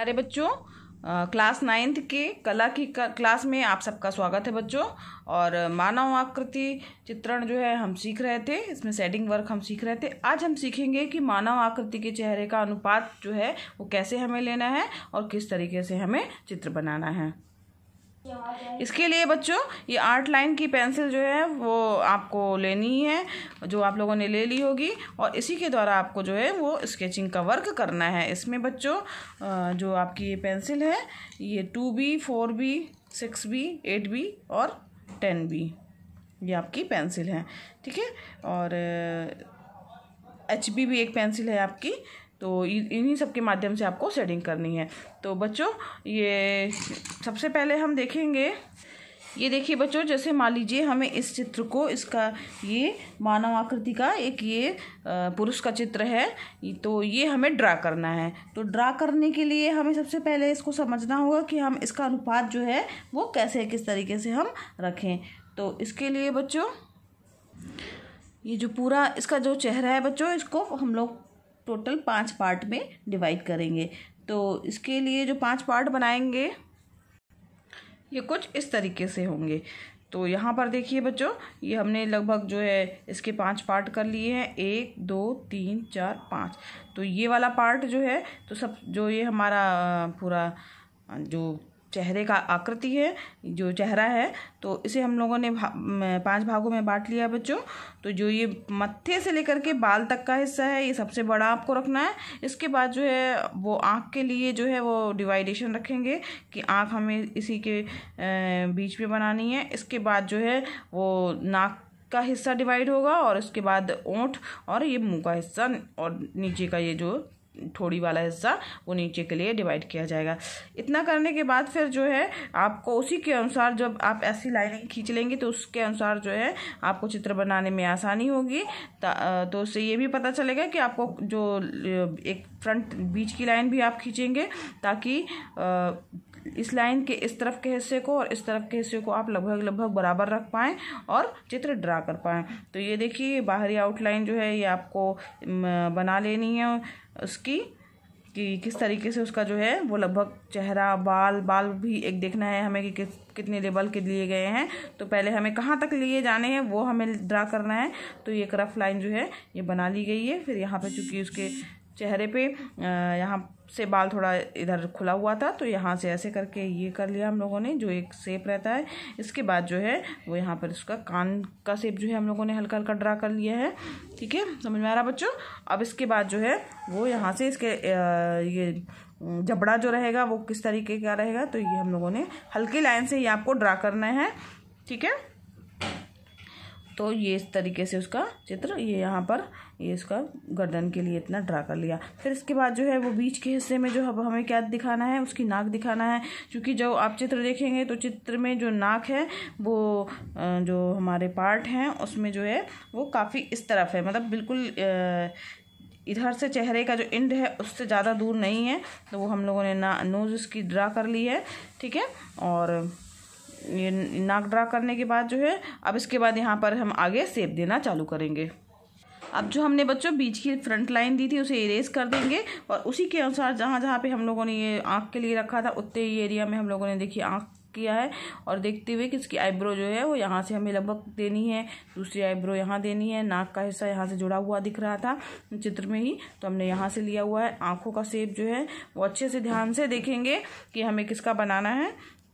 अरे बच्चों class ninth के कला की क्लास में आप सबका स्वागत है बच्चों और मानव आकृति चित्रण जो है हम सीख रहे थे इसमें सेटिंग वर्क हम सीख रहे थे आज हम सीखेंगे कि मानव आकृति के चेहरे का अनुपात जो है वो कैसे हमें लेना है और किस तरीके से हमें चित्र बनाना है इसके लिए बच्चों ये आर्ट लाइन की पेंसिल जो है वो आपको लेनी है जो आप लोगों ने ले ली होगी और इसी के द्वारा आपको जो है वो स्केचिंग का वर्क करना है इसमें बच्चों जो आपकी ये पेंसिल है ये two B four B six B eight B और टेन बी ये आपकी पेंसिल है ठीक है और एच बी भी एक पेंसिल है आपकी तो इन्हीं सब के माध्यम से आपको सेटिंग करनी है तो बच्चों ये सबसे पहले हम देखेंगे ये देखिए बच्चों जैसे मान लीजिए हमें इस चित्र को इसका ये मानव आकृति का एक ये पुरुष का चित्र है तो ये हमें ड्रा करना है तो ड्रा करने के लिए हमें सबसे पहले इसको समझना होगा कि हम इसका अनुपात जो है वो कैसे किस तरीके से हम रखें तो इसके लिए बच्चों ये जो पूरा इसका जो चेहरा है बच्चों इसको हम लोग टोटल पांच पार्ट में डिवाइड करेंगे तो इसके लिए जो पांच पार्ट बनाएंगे ये कुछ इस तरीके से होंगे तो यहाँ पर देखिए बच्चों ये हमने लगभग जो है इसके पांच पार्ट कर लिए हैं एक दो तीन चार पाँच तो ये वाला पार्ट जो है तो सब जो ये हमारा पूरा जो चेहरे का आकृति है जो चेहरा है तो इसे हम लोगों ने भा, पांच भागों में बांट लिया बच्चों तो जो ये मत्थे से लेकर के बाल तक का हिस्सा है ये सबसे बड़ा आपको रखना है इसके बाद जो है वो आँख के लिए जो है वो डिवाइडेशन रखेंगे कि आँख हमें इसी के बीच में बनानी है इसके बाद जो है वो नाक का हिस्सा डिवाइड होगा और उसके बाद ओंठ और ये मुंह का हिस्सा और नीचे का ये जो थोड़ी वाला हिस्सा वो नीचे के लिए डिवाइड किया जाएगा इतना करने के बाद फिर जो है आपको उसी के अनुसार जब आप ऐसी लाइनिंग खींच लेंगे तो उसके अनुसार जो है आपको चित्र बनाने में आसानी होगी तो उससे ये भी पता चलेगा कि आपको जो एक फ्रंट बीच की लाइन भी आप खींचेंगे ताकि इस लाइन के इस तरफ के हिस्से को और इस तरफ के हिस्से को आप लगभग लगभग बराबर रख पाएँ और चित्र ड्रा कर पाएँ तो ये देखिए बाहरी आउटलाइन जो है ये आपको बना लेनी है उसकी कि किस तरीके से उसका जो है वो लगभग चेहरा बाल बाल भी एक देखना है हमें कि किस कितने लेवल के लिए गए हैं तो पहले हमें कहाँ तक लिए जाने हैं वो हमें ड्रा करना है तो ये क्रफ लाइन जो है ये बना ली गई है फिर यहाँ पे चूँकि उसके चेहरे पे यहाँ से बाल थोड़ा इधर खुला हुआ था तो यहाँ से ऐसे करके ये कर लिया हम लोगों ने जो एक सेप रहता है इसके बाद जो है वो यहाँ पर उसका कान का सेप जो है हम लोगों ने हल्का हल्का ड्रा कर लिया है ठीक है समझ में आ रहा बच्चों अब इसके बाद जो है वो यहाँ से इसके ये जबड़ा जो रहेगा वो किस तरीके का रहेगा तो ये हम लोगों ने हल्की लाइन से ये आपको ड्रा करना है ठीक है तो ये इस तरीके से उसका चित्र ये यहाँ पर ये उसका गर्दन के लिए इतना ड्रा कर लिया फिर इसके बाद जो है वो बीच के हिस्से में जो अब हमें क्या दिखाना है उसकी नाक दिखाना है क्योंकि जब आप चित्र देखेंगे तो चित्र में जो नाक है वो जो हमारे पार्ट हैं उसमें जो है वो काफ़ी इस तरफ है मतलब बिल्कुल इधर से चेहरे का जो इंड है उससे ज़्यादा दूर नहीं है तो वो हम लोगों ने ना नोज़ उसकी ड्रा कर ली है ठीक है और ये नाक ड्रा करने के बाद जो है अब इसके बाद यहाँ पर हम आगे सेप देना चालू करेंगे अब जो हमने बच्चों बीच की फ्रंट लाइन दी थी उसे इरेज कर देंगे और उसी के अनुसार जहाँ जहाँ पे हम लोगों ने ये आँख के लिए रखा था उतने ही एरिया में हम लोगों ने देखिए आँख किया है और देखते हुए कि इसकी आईब्रो जो है वो यहाँ से हमें लगभग देनी है दूसरी आईब्रो यहाँ देनी है नाक का हिस्सा यहाँ से जुड़ा हुआ दिख रहा था चित्र में ही तो हमने यहाँ से लिया हुआ है आँखों का सेप जो है वो अच्छे से ध्यान से देखेंगे कि हमें किसका बनाना है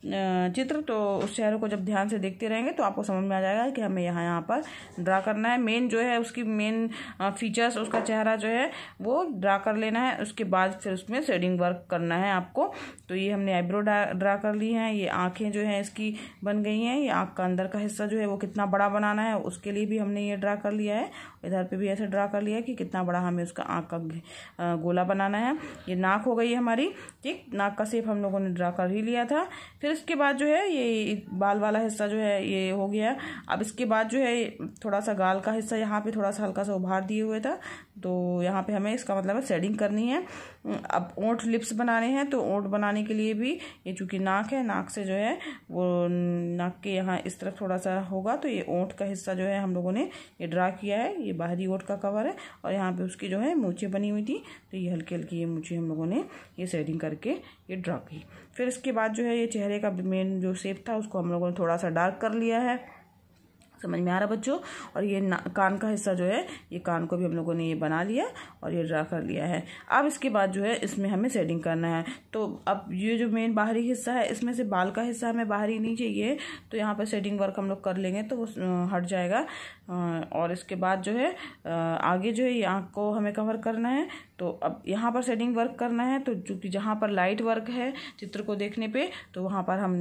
चित्र तो उस चेहरे को जब ध्यान से देखते रहेंगे तो आपको समझ में आ जाएगा कि हमें यहाँ यहाँ पर ड्रा करना है मेन जो है उसकी मेन फीचर्स उसका चेहरा जो है वो ड्रा कर लेना है उसके बाद फिर उसमें शेडिंग वर्क करना है आपको तो ये हमने आईब्रो ड्रा कर ली है ये आँखें जो हैं इसकी बन गई हैं ये आँख का अंदर का हिस्सा जो है वो कितना बड़ा बनाना है उसके लिए भी हमने ये ड्रा कर लिया है इधर पर भी ऐसे ड्रा कर लिया है कि कितना बड़ा हमें उसका आँख का गोला बनाना है ये नाक हो गई है हमारी ठीक नाक का सेप हम लोगों ने ड्रा कर ही लिया था फिर इसके बाद जो है ये बाल वाला हिस्सा जो है ये हो गया अब इसके बाद जो है थोड़ा सा गाल का हिस्सा यहाँ पे थोड़ा सा हल्का सा उभार दिए हुए था तो यहाँ पे हमें इसका मतलब है सेडिंग करनी है अब ओंठ लिप्स बनाने हैं तो ओंठ बनाने के लिए भी ये चूँकि नाक है नाक से जो है वो नाक के यहाँ इस तरफ थोड़ा सा होगा तो ये ओंठ का हिस्सा जो है हम लोगों ने ये ड्रा किया है ये बाहरी ओंठ का कवर है और यहाँ पे उसकी जो है मूँछे बनी हुई थी तो ये हल्की हल्की ये मूँछे हम लोगों ने ये सेडिंग करके ये ड्रा की फिर इसके बाद जो है ये चेहरे का मेन जो सेप था उसको हम लोगों ने थोड़ा सा डार्क कर लिया है समझ में आ रहा बच्चों और ये कान का हिस्सा जो है ये कान को भी हम लोगों ने ये बना लिया और ये ड्रा कर लिया है अब इसके बाद जो है इसमें हमें सेटिंग करना है तो अब ये जो मेन बाहरी हिस्सा है इसमें से बाल का हिस्सा हमें बाहरी नहीं चाहिए तो यहाँ पर सेटिंग वर्क हम लोग कर लेंगे तो वो हट जाएगा और इसके बाद जो है आगे जो है ये आँख को हमें कवर करना है तो अब यहाँ पर सेटिंग वर्क करना है तो चूँकि जहाँ पर लाइट वर्क है चित्र को देखने पर तो वहाँ पर हम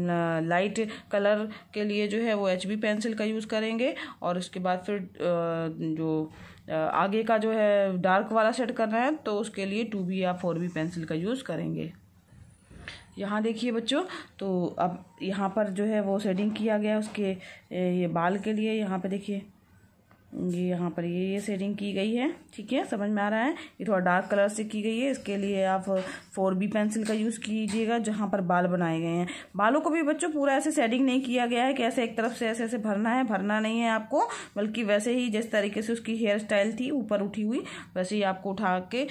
लाइट कलर के लिए जो है वो एच पेंसिल का यूज़ करें करेंगे और उसके बाद फिर जो आगे का जो है डार्क वाला सेट करना है तो उसके लिए टू बी या फोर बी पेंसिल का यूज़ करेंगे यहाँ देखिए बच्चों तो अब यहाँ पर जो है वो सेटिंग किया गया उसके ये बाल के लिए यहाँ पर देखिए ये यहाँ पर ये ये शेडिंग की गई है ठीक है समझ में आ रहा है ये थोड़ा डार्क कलर से की गई है इसके लिए आप फोर बी पेंसिल का यूज़ कीजिएगा जहाँ पर बाल बनाए गए हैं बालों को भी बच्चों पूरा ऐसे शेडिंग नहीं किया गया है कि ऐसे एक तरफ से ऐसे ऐसे भरना है भरना नहीं है आपको बल्कि वैसे ही जिस तरीके से उसकी हेयर स्टाइल थी ऊपर उठी हुई वैसे ही आपको उठा के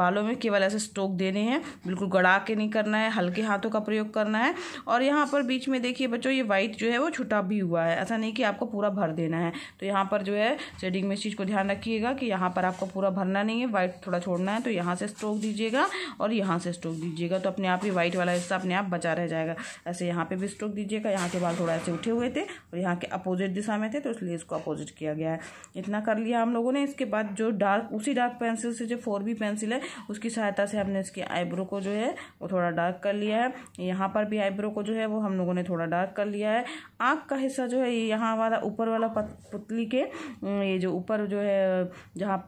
बालों में केवल ऐसे स्ट्रोक देने हैं बिल्कुल गड़ा के नहीं करना है हल्के हाथों का प्रयोग करना है और यहाँ पर बीच में देखिए बच्चों ये वाइट जो है वो छुटा भी हुआ है ऐसा नहीं कि आपको पूरा भर देना है तो यहाँ पर जो है शेडिंग में इस चीज़ को ध्यान रखिएगा कि यहाँ पर आपको पूरा भरना नहीं है वाइट थोड़ा छोड़ना है तो यहाँ से स्ट्रोक दीजिएगा और यहाँ से स्ट्रोक दीजिएगा तो अपने आप ही वाइट वाला हिस्सा अपने आप बचा रह जाएगा ऐसे यहाँ पर भी स्ट्रोक दीजिएगा यहाँ के बाल थोड़ा ऐसे उठे हुए थे और यहाँ के अपोजिट दिशा में थे तो इसलिए इसको अपोजिट किया गया है इतना कर लिया हम लोगों ने इसके बाद जो डार्क उसी डार्क पेंसिल से जो फोर बी पेंसिल है उसकी सहायता से हमने इसके आईब्रो को जो है वो थोड़ा डार्क कर लिया है यहाँ पर भी आईब्रो को जो है वो हम लोगों ने थोड़ा डार्क कर लिया है आँख का हिस्सा जो है यहाँ वाला ऊपर वाला पुतली के ये जो ऊपर जो है जहाँ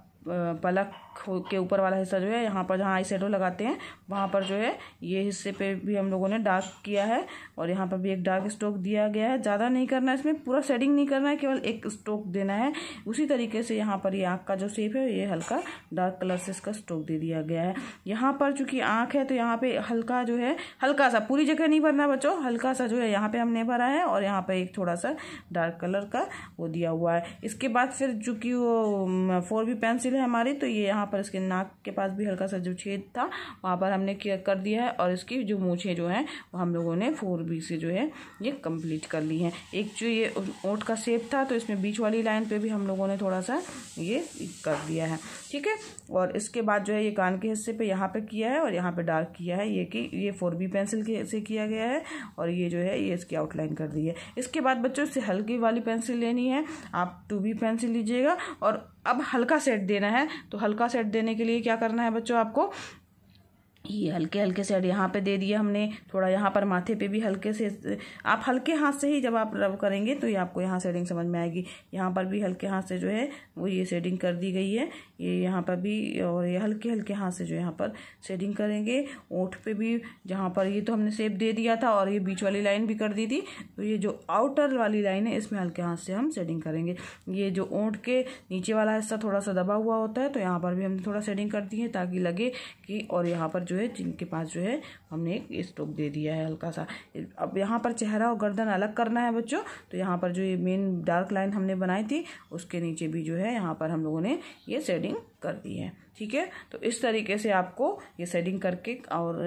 पलक के ऊपर वाला हिस्सा जो है यहाँ पर जहाँ आई शेडो लगाते हैं वहाँ पर जो है ये हिस्से पे भी हम लोगों ने डार्क किया है और यहाँ पर भी एक डार्क स्ट्रोक दिया गया है ज़्यादा नहीं करना है इसमें पूरा शेडिंग नहीं करना है केवल एक स्ट्रोक देना है उसी तरीके से यहाँ पर ये आँख का जो शेप है ये हल्का डार्क कलर से इसका स्ट्रोक दे दिया गया है यहाँ पर चूंकि आँख है तो यहाँ पर हल्का जो है हल्का सा पूरी जगह नहीं भरना बच्चों हल्का सा जो है यहाँ पर हमने भरा है और यहाँ पर एक थोड़ा सा डार्क कलर का वो दिया हुआ है इसके बाद फिर चूँकि वो फोर बी पेंसिल है हमारी तो ये यहाँ यहाँ पर इसके नाक के पास भी हल्का सा जो छेद था वहाँ पर हमने कर दिया है और इसकी जो मूछें जो हैं वो हम लोगों ने फोर बी से जो है ये कंप्लीट कर ली हैं एक जो ये ओट का सेप था तो इसमें बीच वाली लाइन पे भी हम लोगों ने थोड़ा सा ये कर दिया है ठीक है और इसके बाद जो है ये कान के हिस्से पर यहाँ पर किया है और यहाँ पर डार्क किया है ये कि ये फोर बी पेंसिल के से किया गया है और ये जो है ये इसकी आउटलाइन कर दी है इसके बाद बच्चों इससे हल्की वाली पेंसिल लेनी है आप टू बी पेंसिल लीजिएगा और अब हल्का सेट देना है तो हल्का सेट देने के लिए क्या करना है बच्चों आपको ये हल्के हल्के से यहाँ पे दे दिया हमने थोड़ा यहाँ पर माथे पे भी हल्के से आप हल्के हाथ से ही जब आप रब करेंगे तो ये आपको यहाँ सेडिंग समझ में आएगी यहाँ पर भी हल्के हाथ से जो है वो ये शेडिंग कर दी गई है ये यहाँ पर भी और ये हल्के हल्के हाथ से जो यहाँ पर शेडिंग करेंगे ओठ पे भी जहाँ पर ये तो हमने सेप दे दिया था और ये बीच वाली लाइन भी कर दी थी तो ये जो आउटर वाली लाइन है इसमें हल्के हाथ से हम शेडिंग करेंगे ये जो ओठ के नीचे वाला हिस्सा थोड़ा सा दबा हुआ होता है तो यहाँ पर भी हमने थोड़ा शेडिंग कर दी है ताकि लगे कि और यहाँ पर जो है जिनके पास जो है हमने एक स्टोक दे दिया है हल्का सा अब यहाँ पर चेहरा और गर्दन अलग करना है बच्चों तो यहाँ पर जो ये मेन डार्क लाइन हमने बनाई थी उसके नीचे भी जो है यहाँ पर हम लोगों ने ये शेडिंग कर दी है ठीक है तो इस तरीके से आपको ये सेटिंग करके और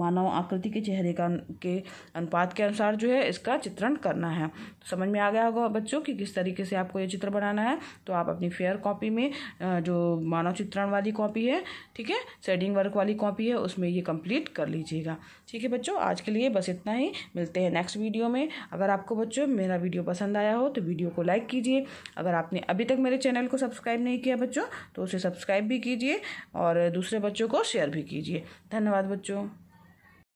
मानव आकृति के चेहरे का के अनुपात के अनुसार जो है इसका चित्रण करना है तो समझ में आ गया होगा बच्चों कि किस तरीके से आपको ये चित्र बनाना है तो आप अपनी फेयर कॉपी में जो मानव चित्रण वाली कॉपी है ठीक है सेटिंग वर्क वाली कॉपी है उसमें ये कंप्लीट कर लीजिएगा ठीक है बच्चों आज के लिए बस इतना ही मिलते हैं नेक्स्ट वीडियो में अगर आपको बच्चों मेरा वीडियो पसंद आया हो तो वीडियो को लाइक कीजिए अगर आपने अभी तक मेरे चैनल को सब्सक्राइब नहीं किया बच्चों तो उसे सब्सक्राइब भी कीजिए और दूसरे बच्चों को शेयर भी कीजिए धन्यवाद बच्चों